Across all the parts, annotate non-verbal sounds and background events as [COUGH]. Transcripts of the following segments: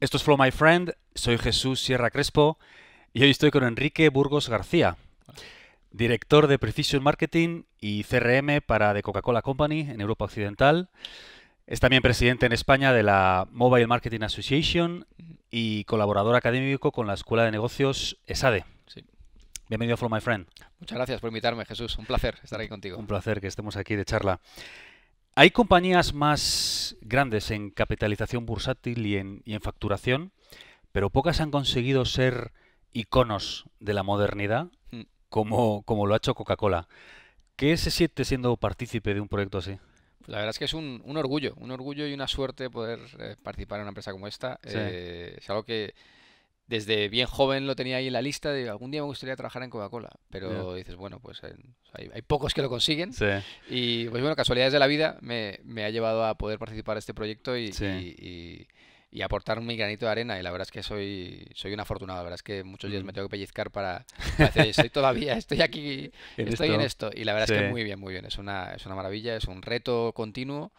Esto es Flow My Friend, soy Jesús Sierra Crespo y hoy estoy con Enrique Burgos García, director de Precision Marketing y CRM para The Coca-Cola Company en Europa Occidental. Es también presidente en España de la Mobile Marketing Association y colaborador académico con la Escuela de Negocios ESADE. E. Bienvenido a Flow My Friend. Muchas gracias por invitarme, Jesús. Un placer estar aquí contigo. Un placer que estemos aquí de charla. Hay compañías más grandes en capitalización bursátil y en, facturación, pero pocas han conseguido ser iconos de la modernidad mm. como, lo ha hecho Coca-Cola. ¿Qué se siente siendo partícipe de un proyecto así? La verdad es que es un, orgullo, un orgullo y una suerte poder eh, participar en una empresa como esta. Eh, es algo que, desde bien joven lo tenía ahí en la lista de algún día me gustaría trabajar en Coca-Cola, pero dices, bueno, pues eh, hay, pocos que lo consiguen. Sí. Y pues bueno, casualidades de la vida me, me, ha llevado a poder participar en este proyecto y y aportar mi granito de arena. Y la verdad es que soy, soy un afortunado. La verdad es que muchos días mm. me tengo que pellizcar para, hacer decir, estoy todavía, estoy aquí, [LAUGHS] estoy en esto. Y la verdad es que muy bien, muy bien. Es una, es una maravilla, es un reto continuo.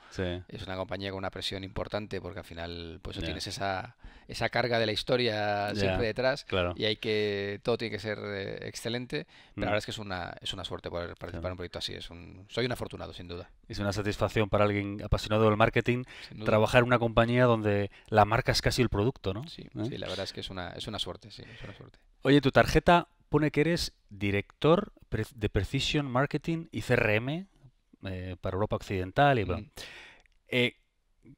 Es una compañía con una presión importante porque al final pues tienes esa, esa carga de la historia siempre detrás. Claro. Y hay que, todo tiene que ser eh, excelente. Pero la mm. verdad es que es una, es una suerte poder participar en un proyecto así. Es un, soy un afortunado, sin duda es una satisfacción para alguien apasionado del marketing trabajar en una compañía donde la marca es casi el producto, ¿no? Sí, ¿Eh? la verdad es que es una, suerte, sí, Oye, tu tarjeta pone que eres director de Precision Marketing y CRM eh, para Europa Occidental y mm. eh,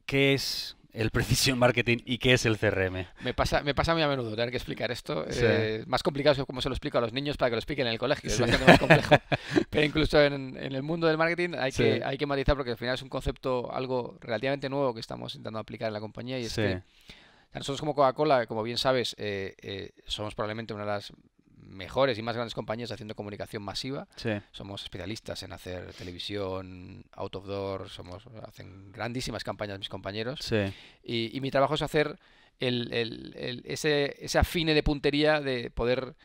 ¿Qué es el Precision Marketing y qué es el CRM. Me pasa, muy a menudo tener que explicar esto. Eh, más complicado es como se lo explico a los niños para que lo expliquen en el colegio. Es bastante más complejo. [LAUGHS] Pero incluso en, el mundo del marketing hay, que, hay que matizar porque al final es un concepto algo relativamente nuevo que estamos intentando aplicar en la compañía y es que nosotros como Coca-Cola, como bien sabes, eh, eh, somos probablemente una de las mejores y más grandes compañías haciendo comunicación masiva. Somos especialistas en hacer televisión, out of door, somos, hacen grandísimas campañas mis compañeros. Y, mi trabajo es hacer ese, ese afine de puntería de poder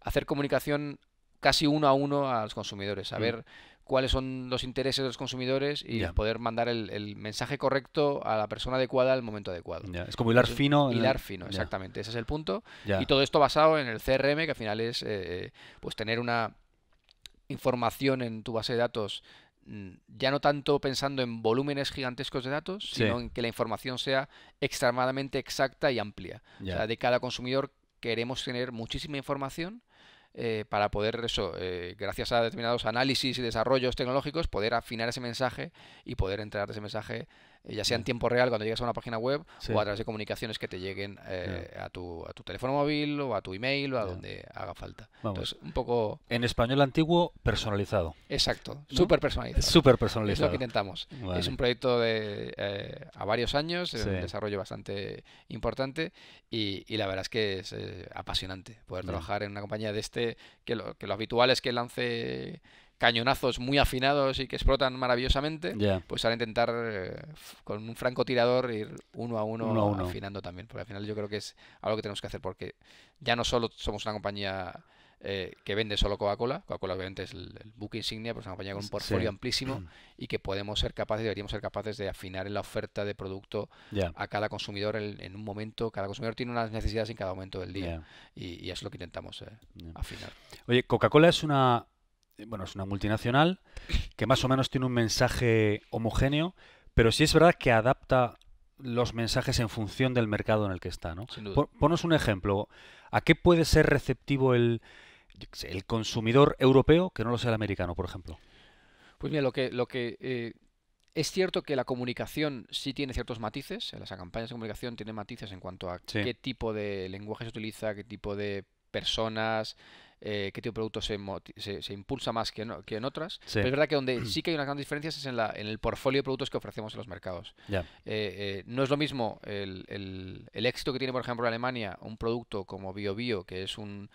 hacer comunicación casi uno a uno a los consumidores, saber mm cuáles son los intereses de los consumidores y poder mandar el, mensaje correcto a la persona adecuada al momento adecuado. Es como hilar fino. hilar fino, exactamente. Ese es el punto. Y todo esto basado en el CRM, que al final es eh, eh, pues tener una información en tu base de datos mm, ya no tanto pensando en volúmenes gigantescos de datos, sino en que la información sea extremadamente exacta y amplia. de cada consumidor queremos tener muchísima información eh, para poder eso, eh, gracias a determinados análisis y desarrollos tecnológicos, poder afinar ese mensaje y poder entregar ese mensaje eh, ya sea en tiempo real cuando llegas a una página web o a través de comunicaciones que te lleguen eh, a, tu, teléfono móvil o a tu email o a donde haga falta. un poco... En español antiguo, personalizado. Exacto, súper personalizado. personalizado. Es lo que intentamos. Es un proyecto de, eh, a varios años, un desarrollo bastante importante y, la verdad es que es apasionante poder trabajar en una compañía de este, que lo, que lo habitual es que lance cañonazos muy afinados y que explotan maravillosamente, pues al intentar eh, con un francotirador ir uno a uno, afinando también. Porque al final yo creo que es algo que tenemos que hacer porque ya no solo somos una compañía eh, que vende solo Coca-Cola. Coca-Cola obviamente es el, buque insignia, pero pues es una compañía con un portfolio amplísimo mm. y que podemos ser capaces, deberíamos ser capaces de afinar en la oferta de producto a cada consumidor en, un momento. Cada consumidor tiene unas necesidades en cada momento del día y, es lo que intentamos eh, afinar. Oye, Coca-Cola es una eh, bueno, es una multinacional que más o menos tiene un mensaje homogéneo, pero sí es verdad que adapta los mensajes en función del mercado en el que está, ¿no? Ponos un ejemplo. ¿A qué puede ser receptivo el, consumidor europeo que no lo sea el americano, por ejemplo? Pues mira, lo que, lo que eh, Es cierto que la comunicación sí tiene ciertos matices, las campañas de comunicación tienen matices en cuanto a qué tipo de lenguaje se utiliza, qué tipo de personas, eh, qué tipo de producto se, impulsa más que en, otras. es verdad que donde [CLEARS THROAT] sí que hay una gran diferencia es en, la, en el portfolio de productos que ofrecemos en los mercados. Eh, eh, no es lo mismo el, el, éxito que tiene, por ejemplo, en Alemania un producto como BioBio, Bio, que es un,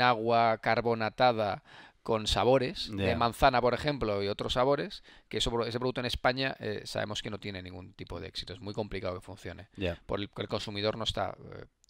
agua carbonatada con sabores de manzana, por ejemplo, y otros sabores, que ese producto en España sabemos que no tiene ningún tipo de éxito. Es muy complicado que funcione. Porque el, consumidor no está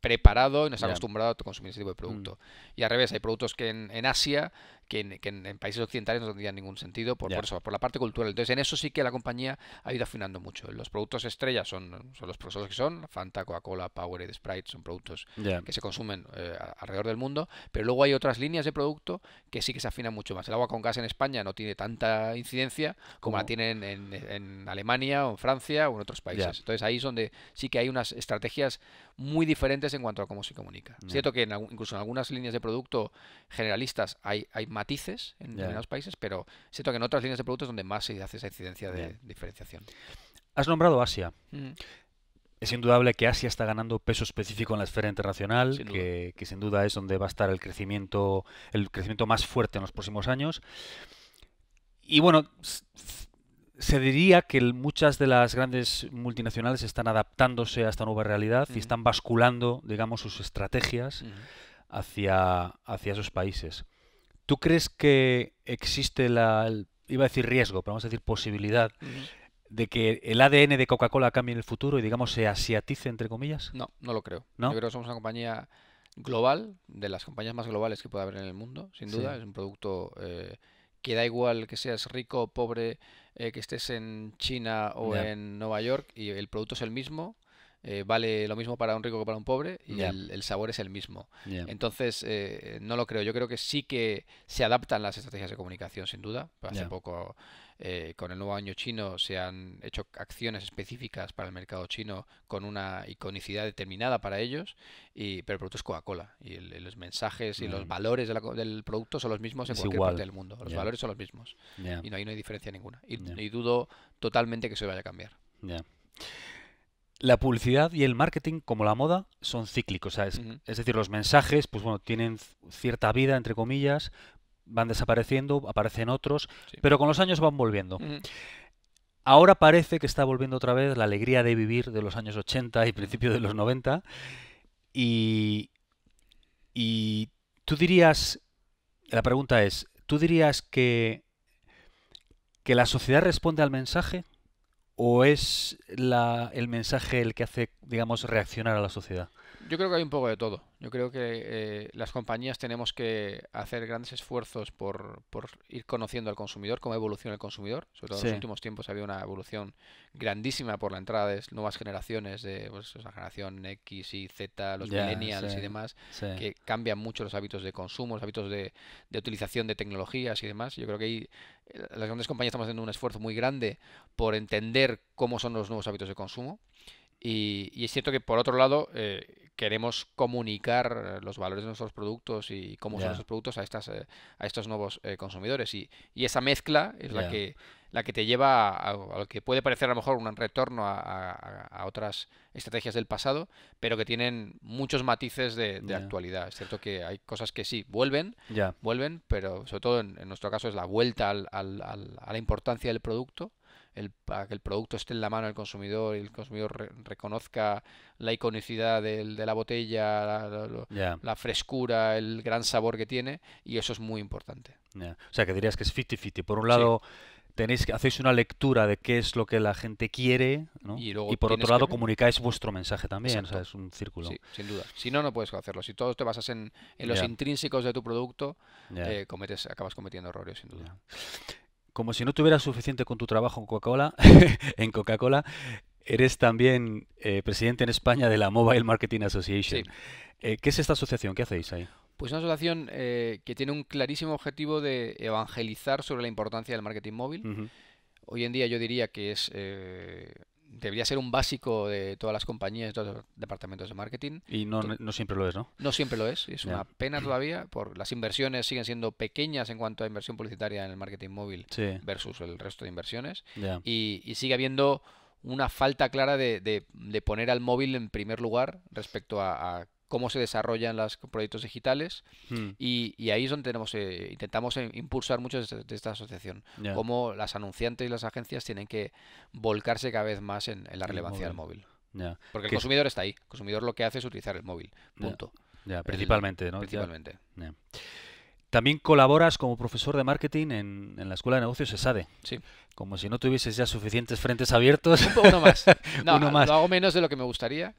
preparado y nos ha acostumbrado a consumir ese tipo de mm. producto. Y al revés, hay productos que en, Asia, que, en, países occidentales no tendrían ningún sentido por, la parte cultural. Entonces, en eso sí que la compañía ha ido afinando mucho. Los productos estrellas son, son los procesos que son, Fanta, Coca-Cola, Powered, Sprite, son productos que se consumen eh, alrededor del mundo, pero luego hay otras líneas de producto que sí que se afinan mucho más. El agua con gas en España no tiene tanta incidencia como la tienen en, Alemania o en Francia o en otros países. Entonces, ahí es donde sí que hay unas estrategias muy diferentes en cuanto a cómo se comunica. Es Cierto que incluso en algunas líneas de producto generalistas hay, matices en determinados países, pero cierto que en otras líneas de productos donde más se hace esa incidencia de diferenciación. Has nombrado Asia. Mm. Es indudable que Asia está ganando peso específico en la esfera internacional, que, que, sin duda es donde va a estar el crecimiento, el crecimiento más fuerte en los próximos años. Y bueno, se diría que muchas de las grandes multinacionales están adaptándose a esta nueva realidad y están basculando, digamos, sus estrategias hacia, hacia esos países. ¿Tú crees que existe la, iba a decir riesgo, pero vamos a decir posibilidad de que el ADN de Coca-Cola cambie en el futuro y, digamos, se asiatice, entre comillas? No, no lo creo. Yo creo que somos una compañía global, de las compañías más globales que puede haber en el mundo, sin duda. Es un producto eh, que da igual que seas rico, o pobre, eh, que estés en China o en Nueva York y el producto es el mismo, eh, vale lo mismo para un rico que para un pobre y el, sabor es el mismo. Entonces, eh, no lo creo. Yo creo que sí que se adaptan las estrategias de comunicación, sin duda. Hace poco, eh, con el nuevo año chino, se han hecho acciones específicas para el mercado chino con una iconicidad determinada para ellos, y, pero el producto es Coca-Cola. Y los mensajes y los mm. valores del producto son los mismos en cualquier parte del mundo. Los valores son los mismos. Y no, ahí no hay diferencia ninguna. Y, dudo totalmente que se vaya a cambiar la publicidad y el marketing, como la moda, son cíclicos. Es decir, los mensajes, pues bueno, tienen cierta vida, entre comillas, van desapareciendo, aparecen otros, pero con los años van volviendo. Ahora parece que está volviendo otra vez la alegría de vivir de los años 80 y principios de los 90. Y, y tú dirías, la pregunta es, ¿tú dirías que, que la sociedad responde al mensaje? ¿O es el mensaje el que hace, digamos, reaccionar a la sociedad? yo creo que hay un poco de todo. Yo creo que eh, las compañías tenemos que hacer grandes esfuerzos por, por, ir conociendo al consumidor, cómo evoluciona el consumidor. Sobre todo en los últimos tiempos ha habido una evolución grandísima por la entrada de nuevas generaciones, de pues, la generación X y Z, los millennials y demás, que cambian mucho los hábitos de consumo, los hábitos de, de utilización de tecnologías y demás. Yo creo que eh, las grandes compañías estamos haciendo un esfuerzo muy grande por entender cómo son los nuevos hábitos de consumo. Y, y, es cierto que por otro lado eh, queremos comunicar eh, los valores de nuestros productos y cómo son nuestros productos a, estas, eh, a estos nuevos eh, consumidores. Y, y esa mezcla es la que la que te lleva a, lo que puede parecer a lo mejor un retorno a, otras estrategias del pasado, pero que tienen muchos matices de, actualidad. Es cierto que hay cosas que sí vuelven, vuelven, pero sobre todo en, nuestro caso es la vuelta a la importancia del producto. El, para que el producto esté en la mano del consumidor y el consumidor reconozca la iconicidad de la botella, la, frescura, el gran sabor que tiene, y eso es muy importante. O sea, que dirías que es fit y Por un lado, tenéis que hacéis una lectura de qué es lo que la gente quiere y, por otro lado comunicáis vuestro mensaje también es un círculo sí, sin duda si no no puedes hacerlo si todo te basas en, los intrínsecos de tu producto eh, cometes acabas cometiendo errores sin duda como si no tuvieras suficiente con tu trabajo en Coca-Cola [LAUGHS] en Coca-Cola Eres también eh, presidente en España de la Mobile Marketing Association. Eh, ¿Qué es esta asociación? ¿Qué hacéis ahí? Pues una asociación eh, que tiene un clarísimo objetivo de evangelizar sobre la importancia del marketing móvil. Hoy en día yo diría que es eh, debería ser un básico de todas las compañías, de todos los departamentos de marketing. Y no, siempre lo es, ¿no? No siempre lo es. Es una pena todavía. Por, las inversiones siguen siendo pequeñas en cuanto a inversión publicitaria en el marketing móvil versus el resto de inversiones. Y, sigue habiendo una falta clara de, poner al móvil en primer lugar respecto a cómo se desarrollan los proyectos digitales hmm. y, ahí es donde tenemos, eh, intentamos eh, impulsar mucho de, esta asociación, cómo las anunciantes y las agencias tienen que volcarse cada vez más en, la relevancia del móvil. Porque el consumidor está ahí, el consumidor lo que hace es utilizar el móvil, punto. principalmente, ¿no? Principalmente. También colaboras como profesor de marketing en, la Escuela de Negocios ESADE. Sí. Como si no tuvieses ya suficientes frentes abiertos. Uno más. [LAUGHS] No, Uno más. lo hago menos de lo que me gustaría.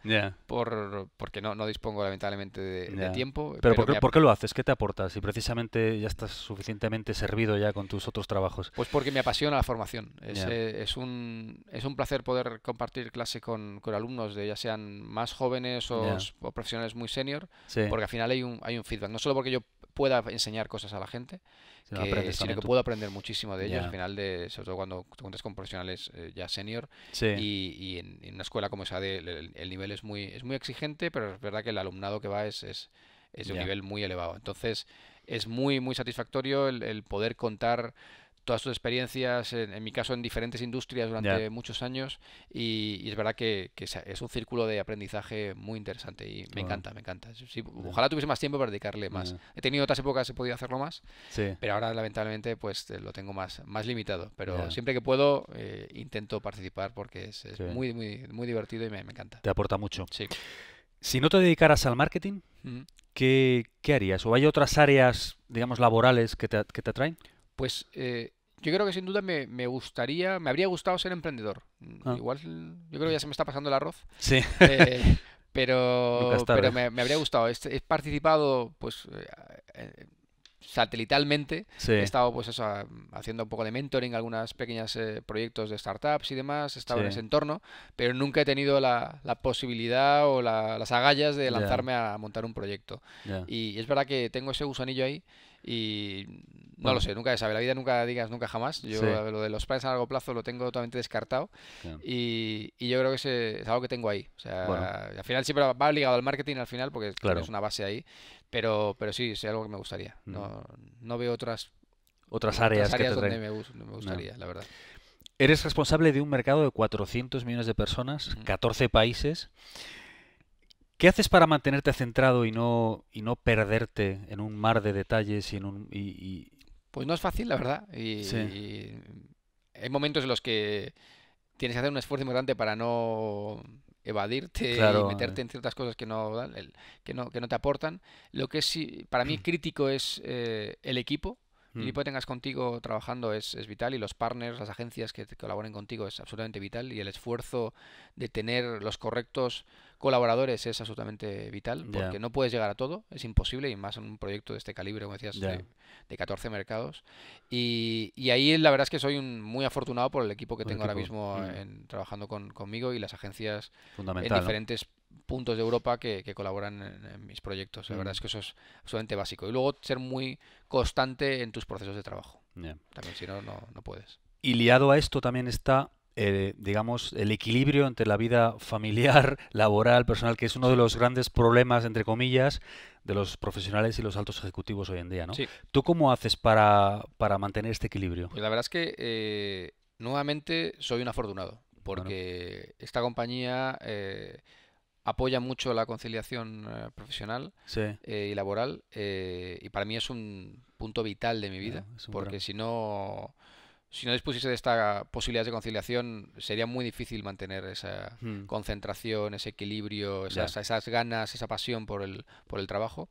Por, porque no, dispongo lamentablemente de, tiempo. Pero, ¿por, qué, lo haces? ¿Qué te aportas? Si precisamente ya estás suficientemente servido ya con tus otros trabajos. Pues porque me apasiona la formación. Es, eh, un, es un placer poder compartir clase con, alumnos de ya sean más jóvenes o, profesionales muy senior. Porque al final hay un, hay un feedback. No solo porque yo pueda enseñar cosas a la gente, que, sino que puedo aprender muchísimo de ellos. Al final, de, sobre todo cuando te cuentas con profesionales eh, ya senior y, en, una escuela como esa, el, nivel es muy, es muy exigente, pero es verdad que el alumnado que va es, es, es de un nivel muy elevado. Entonces, es muy, muy satisfactorio el, el poder contar todas tus experiencias, en, mi caso en diferentes industrias durante muchos años y, es verdad que, es un círculo de aprendizaje muy interesante y me encanta, me encanta. ojalá tuviese más tiempo para dedicarle más. He tenido otras épocas he podido hacerlo más, pero ahora lamentablemente pues eh, lo tengo más, más limitado, pero siempre que puedo eh, intento participar porque es, muy, muy, divertido y me, encanta. Te aporta mucho. Si no te dedicaras al marketing, ¿qué, harías? ¿O hay otras áreas, digamos, laborales que te, que te atraen? Pues eh, yo creo que sin duda me, gustaría, me habría gustado ser emprendedor. Ah. Igual, yo creo que ya se me está pasando el arroz. Sí. Eh, [LAUGHS] pero, me, habría gustado. Este, he, participado, pues, eh, eh, satelitalmente. He estado, pues, ah, haciendo un poco de mentoring, algunos pequeños proyectos de startups y demás. He estado en ese entorno, pero nunca he tenido la, la posibilidad o las agallas de lanzarme a montar un proyecto. Y es verdad que tengo ese gusanillo ahí y no lo sé, nunca se sabe. La vida nunca digas nunca jamás. Yo lo de los planes a largo plazo lo tengo totalmente descartado. Y, yo creo que ese es algo que tengo ahí. O sea, al final siempre va ligado al marketing al final porque es una base ahí. Pero, pero sí, es algo que me gustaría. Mm. No, no, veo otras, otras áreas, que donde me, gustaría, la verdad. Eres responsable de un mercado de 400 millones de personas, 14 países. ¿Qué haces para mantenerte centrado y no, y no perderte en un mar de detalles en un... Y, Pues no es fácil, la verdad. Y, hay momentos en los que tienes que hacer un esfuerzo importante para no evadirte y eh. meterte en ciertas cosas que no, que no, que no te aportan. Lo que es, para mí hmm. crítico es eh, el equipo el mm. equipo que tengas contigo trabajando es, vital y los partners, las agencias que colaboren contigo es absolutamente vital y el esfuerzo de tener los correctos colaboradores es absolutamente vital porque no puedes llegar a todo, es imposible y más en un proyecto de este calibre, como decías, de, 14 mercados. Y, y, ahí la verdad es que soy muy afortunado por el equipo que tengo ahora mismo mm. en, trabajando conmigo y las agencias en diferentes puntos de Europa que, colaboran en, mis proyectos. La verdad mm. es que eso es absolutamente básico. Y luego ser muy constante en tus procesos de trabajo. También, si no, no, puedes. Y liado a esto también está eh, digamos, el equilibrio entre la vida familiar, [LAUGHS] laboral, personal, que es uno de los grandes problemas, entre comillas, de los profesionales y los altos ejecutivos hoy en día, ¿no? ¿Tú cómo haces para, para, mantener este equilibrio? Pues la verdad es que, eh, nuevamente, soy un afortunado, porque esta compañía... Eh, apoya mucho la conciliación eh, profesional eh, y laboral eh, y para mí es un punto vital de mi vida porque si no si no dispusiese de esta posibilidades de conciliación sería muy difícil mantener esa hmm. concentración ese equilibrio esas, ganas esa pasión por el por el trabajo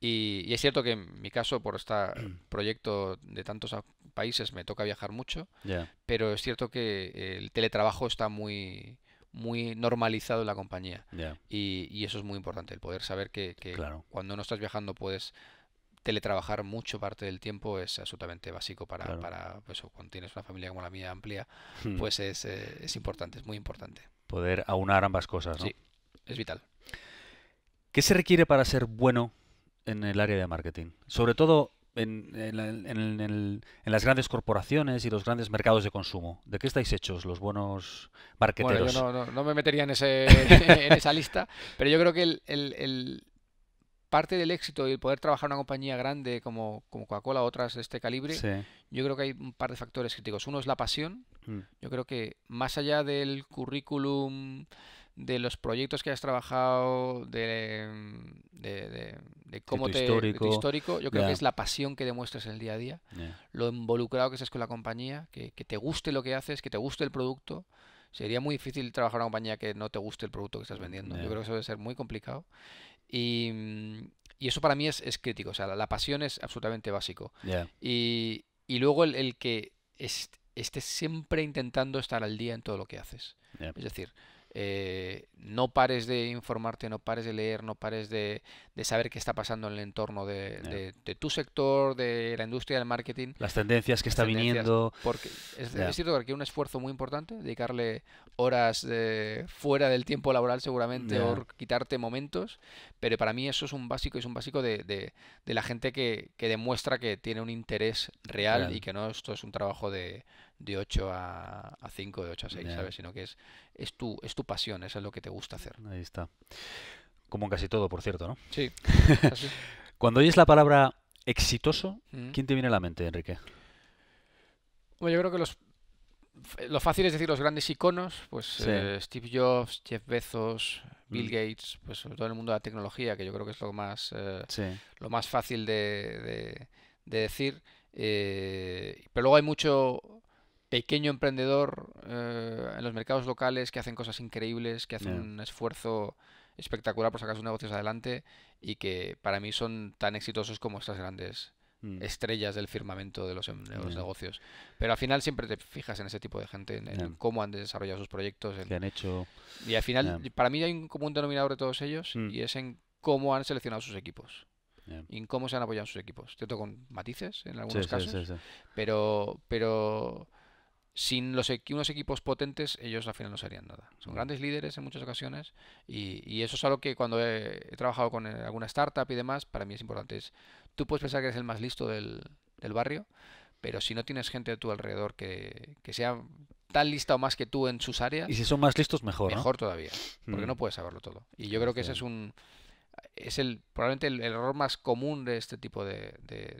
y, es cierto que en mi caso por este [CLEARS THROAT] proyecto de tantos países me toca viajar mucho pero es cierto que el teletrabajo está muy muy normalizado en la compañía. Y, eso es muy importante, el poder saber que, cuando no estás viajando puedes teletrabajar mucho parte del tiempo es absolutamente básico para, para eso, pues, cuando tienes una familia como la mía amplia, hmm. pues es, eh, es, importante, es muy importante. Poder aunar ambas cosas, ¿no? Sí, es vital. ¿Qué se requiere para ser bueno en el área de marketing? Sobre todo en, en, las grandes corporaciones y los grandes mercados de consumo? ¿De qué estáis hechos los buenos marqueteros? no, me metería [LAUGHS] en, esa lista, pero yo creo que el, parte del éxito y el poder trabajar en una compañía grande como, como Coca-Cola o otras de este calibre, yo creo que hay un par de factores críticos. Uno es la pasión. Mm. Yo creo que más allá del currículum de los proyectos que has trabajado, de, mm, cómo te, histórico. Tu histórico. Yo creo que es la pasión que demuestras en el día a día, lo involucrado que estás con la compañía, que, te guste lo que haces, que te guste el producto. Sería muy difícil trabajar en una compañía que no te guste el producto que estás vendiendo. Yo creo que eso debe ser muy complicado. Y, mm, eso para mí es, crítico. O sea, la, pasión es absolutamente básico. Y, y, luego el, que esté estés siempre intentando estar al día en todo lo que haces. Es decir, eh, no pares de informarte, no pares de leer, no pares de, saber qué está pasando en el entorno de, tu sector, de la industria del marketing. Las tendencias que está viniendo. Porque es, cierto que hay un esfuerzo muy importante, dedicarle horas eh, fuera del tiempo laboral seguramente, o quitarte momentos, pero para mí eso es un básico, es un básico de, la gente que, que, demuestra que tiene un interés real y que no esto es un trabajo de de 8 a, 5, de 8 a 6, ¿sabes? Sino que es, es, tu, es tu pasión, eso es lo que te gusta hacer. Ahí está. Como en casi todo, por cierto, ¿no? Sí. [LAUGHS] Cuando oyes la palabra exitoso, mm. ¿quién te viene a la mente, Enrique? Bueno, yo creo que los, lo fácil es decir los grandes iconos, pues eh, Steve Jobs, Jeff Bezos, Bill mm. Gates, pues sobre todo en el mundo de la tecnología, que yo creo que es lo más, eh, lo más fácil de, decir. Eh, pero luego hay mucho, pequeño emprendedor eh, en los mercados locales que hacen cosas increíbles, que hacen un esfuerzo espectacular por sacar sus negocios adelante y que para mí son tan exitosos como estas grandes mm. estrellas del firmamento de los, em, negocios. Pero al final siempre te fijas en ese tipo de gente, en, cómo han desarrollado sus proyectos. En... Que han hecho... Y al final, para mí hay un común denominador de todos ellos mm. y es en cómo han seleccionado sus equipos. y en cómo se han apoyado sus equipos. toco con matices en algunos casos, pero, pero sin los, unos equipos potentes, ellos al final no serían nada. Son mm. grandes líderes en muchas ocasiones y, eso es algo que cuando he, trabajado con eh, alguna startup y demás, para mí es importante. Es, tú puedes pensar que eres el más listo del, barrio, pero si no tienes gente a tu alrededor que, sea tan lista o más que tú en sus áreas... Y si son más listos, mejor. Mejor todavía, porque mm. no puedes saberlo todo. Y yo creo que ese es un es el, probablemente el, error más común de este tipo de,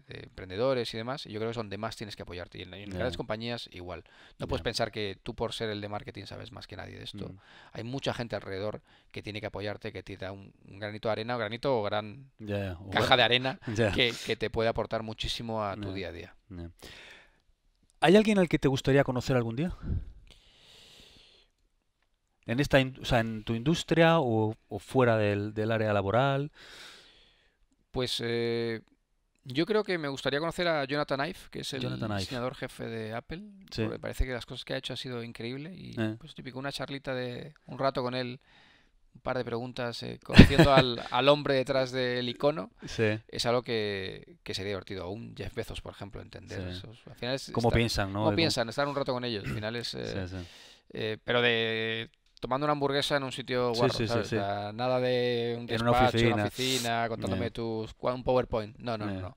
emprendedores y demás. Y yo creo que es donde más tienes que apoyarte. Y en, grandes compañías, igual. No puedes pensar que tú, por ser el de marketing, sabes más que nadie de esto. Mm. Hay mucha gente alrededor que tiene que apoyarte, que te da un, granito de arena, o granito o gran caja de arena [LAUGHS] que, te puede aportar muchísimo a tu día a día. ¿Hay alguien al que te gustaría conocer algún día? en esta o en tu industria o, fuera del, área laboral? Pues eh, yo creo que me gustaría conocer a Jonathan Ive, que es el diseñador jefe de Apple. me parece que las cosas que ha hecho ha sido increíble y eh. pues típico una charlita de un rato con él un par de preguntas eh, conociendo [LAUGHS] al, hombre detrás del icono es algo que, que, sería divertido aún Jeff Bezos por ejemplo entender al final es, cómo piensan no cómo piensan estar un rato con ellos al final es pero de tomando una hamburguesa en un sitio guarro, nada de un despacho, una oficina, una oficina contándome tus un PowerPoint. No, no, no,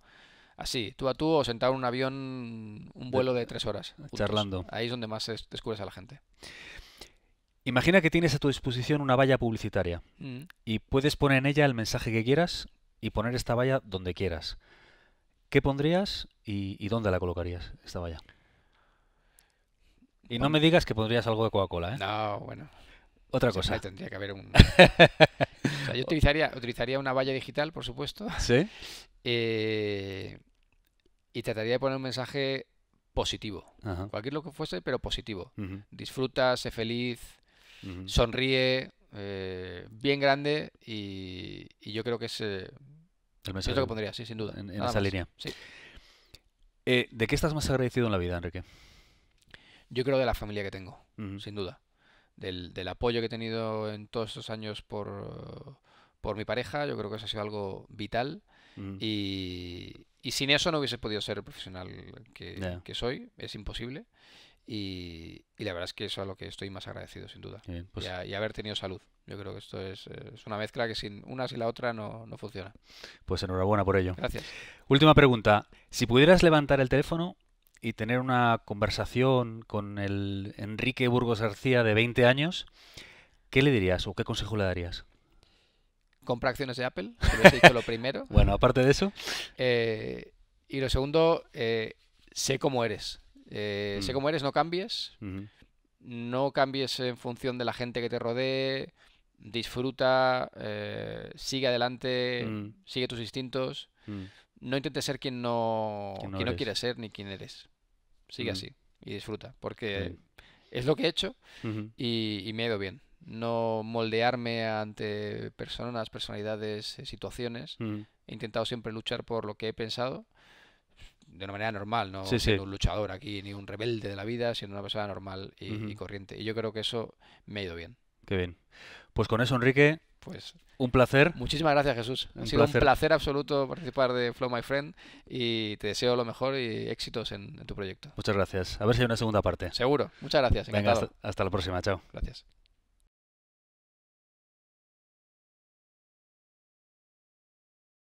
Así, tú a tú o sentado en un avión un vuelo de tres horas. Charlando. Ahí es donde más descubres a la gente. Imagina que tienes a tu disposición una valla publicitaria mm. y puedes poner en ella el mensaje que quieras y poner esta valla donde quieras. ¿Qué pondrías y, dónde la colocarías, esta valla? Y no me digas que pondrías algo de Coca-Cola, ¿eh? No, bueno. Otra cosa. tendría que haber [LAUGHS] yo utilizaría, utilizaría una valla digital, por supuesto. Sí. Eh, y trataría de poner un mensaje positivo. Cualquier lo que fuese, pero positivo. Disfruta, sé feliz, sonríe, eh, bien grande y, yo creo que es. Eh, el mensaje. lo que pondría, sí, sin duda. En, esa línea. Sí. ¿De qué estás más agradecido en la vida, Enrique? Yo creo de la familia que tengo, sin duda del, apoyo que he tenido en todos estos años por, mi pareja, yo creo que eso ha sido algo vital. Mm. Y, sin eso no hubiese podido ser el profesional que, que soy, es imposible. Y, y, la verdad es que eso es a lo que estoy más agradecido, sin duda. Pues y, haber tenido salud. Yo creo que esto es, una mezcla que sin una sin la otra no, no, funciona. Pues enhorabuena por ello. Gracias. Última pregunta. Si pudieras levantar el teléfono y tener una conversación con el Enrique Burgos García de 20 años, ¿qué le dirías o qué consejo le darías? Compra acciones de Apple, dicho lo primero. [LAUGHS] bueno, aparte de eso. Eh, y lo segundo, eh, sé cómo eres. Eh, sé mm. cómo eres, no cambies. No cambies en función de la gente que te rodee. Disfruta, sigue adelante, mm. sigue tus instintos. Mm no intentes ser quien no, quien no, quieres ser ni quien eres. Sigue así y disfruta, porque es lo que he hecho y, me ha ido bien. No moldearme ante personas, personalidades, eh, situaciones. He intentado siempre luchar por lo que he pensado de una manera normal, no siendo un luchador aquí ni un rebelde de la vida, sino una persona normal y, y corriente. Y yo creo que eso me ha ido bien. Qué bien. Pues con eso, Enrique, pues un placer. Muchísimas gracias, Jesús. Ha sido un placer absoluto participar de Flow My Friend y te deseo lo mejor y éxitos en, tu proyecto. Muchas gracias. A ver si hay una segunda parte. Seguro. Muchas gracias. Venga, hasta la próxima. Chao. Gracias.